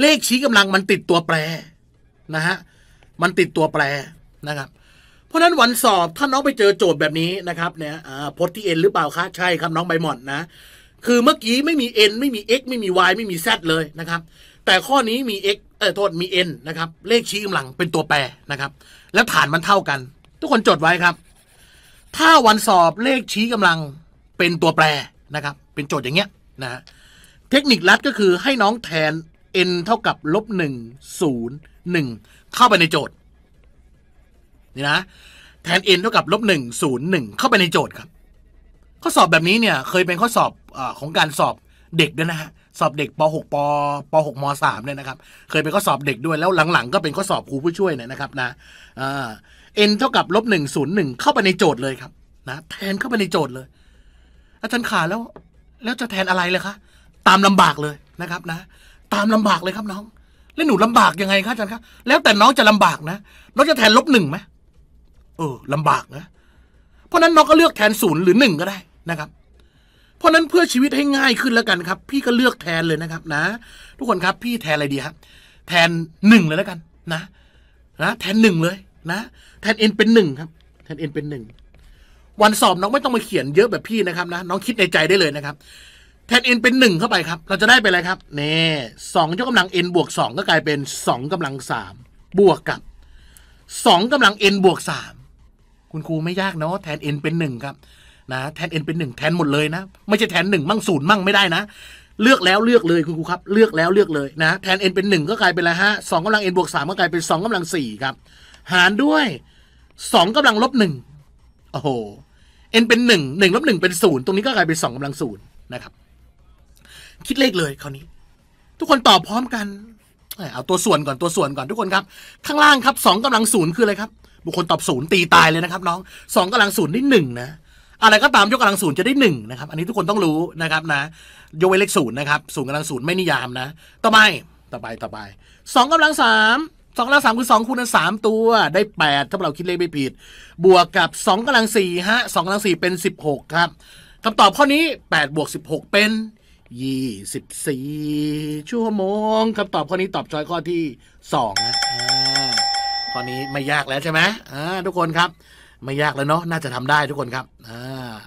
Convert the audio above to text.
เลขชี้กำลังมันติดตัวแปรนะฮะ มันติดตัวแปรนะครับ เพราะนั้นวันสอบถ้าน้องไปเจอโจทย์แบบนี้นะครับเนี่ยพจน์ที่เอ็นหรือเปล่าคะ ใช่ครับน้องใบหมอนนะ คือเมื่อกี้ไม่มี n ไม่มี x ไม่มี y ไม่มี z เลยนะครับ แต่ข้อนี้มี x เออโทษมี n นะครับเลขชี้กำลังเป็นตัวแปรนะครับ และฐานมันเท่ากัน ทุกคนจดไว้ครับ ถ้าวันสอบเลขชี้กำลังเป็นตัวแปรนะครับเป็นโจทย์อย่างเงี้ยนะฮะ เทคนิคลัดก็คือให้น้องแทน n เท่ากับลบหนึ่งศูนย์หนึ่งเข้าไปในโจทย์ นี่นะ แทน n เท่ากับลบหนึ่งศูนย์หนึ่งเข้าไปในโจทย์ครับ ข้อสอบแบบนี้เนี่ย เคยเป็นข้อสอบอของการสอบเด็กด้วยนะฮะสอบเด็กป .6 ปป .6 ม .3 เนี่ยนะครับ เคยเป็นข้อสอบเด็กด้วยแล้วหลัง ๆ ก็เป็นข้อสอบครูผู้ช่วยเนี่ยนะครับ นะเอ็นเท่ากับลบหนึ่งศูนย์หนึ่งเข้าไปในโจทย์เลยครับ นะ แทนเข้าไปในโจทย์เลย อาจารย์ขาแล้วแล้วจะแทนอะไรเลยคะตามลำบากเลยนะครับ นะตามลำบากเลยครับน้อง แล้วหนูลำบากยังไงครับอาจารย์ครับ แล้วแต่น้องจะลำบากนะ น้องจะแทนลบหนึ่งไหมเออ ลำบากนะ เพราะนั้นน้องก็เลือกแทนศูนย์หรือหนึ่งก็ได้นะครับ เพราะนั้นเพื่อชีวิตให้ง่ายขึ้นแล้วกันครับ พี่ก็เลือกแทนเลยนะครับ นะทุกคนครับพี่แทนอะไรดีครับ แทนหนึ่งเลยแล้วกัน นะนะแทนหนึ่งเลยนะ แทนเอ็นเป็นหนึ่งครับ แทนเอ็นเป็นหนึ่งวันสอบน้องไม่ต้องมาเขียนเยอะแบบพี่นะครับนะน้องคิดในใจได้เลยนะครับแทน n เป็น1 เข้าไปครับ เราจะได้เป็นอะไรครับเน่สองยกกำลัง n บวก2ก็กลายเป็น 2 กำลัง3บวกกับ 2 กำลัง n บวก3คุณครูไม่ยากเนาะ แทน n เป็น 1 ครับ นะ แทน n เป็น 1 แทนหมดเลยนะ ไม่ใช่แทน1 มั่งศูนย์มั่งไม่ได้นะ เลือกแล้วเลือกเลยคุณครูครับ เลือกแล้วเลือกเลยนะ แทน n เป็น 1 ก็กลายเป็นอะไรฮะสองกำลัง n บวก3ก็กลายเป็น2กำลัง4ครับ หารด้วย 2 กำลังลบ1โอ้โห n เป็น 1 1ลบ1เป็น0ตรงนี้ก็กลายเป็น2 กำลัง0นะครับคิดเลขเลย คราวนี้ ทุกคนตอบพร้อมกันเอาตัวส่วนก่อนตัวส่วนก่อนทุกคนครับ ข้างล่างครับสองกำลังศูนย์คืออะไรครับบุคคลตอบศูนย์ตีตายเลยนะครับ น้องสองกำลังศูนย์ได้หนึ่งนะ อะไรก็ตามยกกำลังศูนย์จะได้หนึ่งนะครับ อันนี้ทุกคนต้องรู้นะครับนะ ยกเว้นเลขศูนย์นะครับศูนย์กำลังศูนย์ไม่นิยามนะ ต่อไปต่อไปต่อไปสองกำลังสามสองกำลังสามคือสองคูณสามตัวได้แปดถ้าเราคิดเลขไม่ผิด บวกกับสองกำลังสี่ฮะสองกำลังสี่เป็นสิบหกครับคำตอบข้อนี้แปดบวกสิบหกเป็น24 ชั่วโมงคำตอบข้อนี้ตอบช้อยข้อที่2นะข้อนี้ไม่ยากแล้วใช่ไหมทุกคนครับ ไม่ยากแล้วเนาะน่าจะทำได้ทุกคนครับ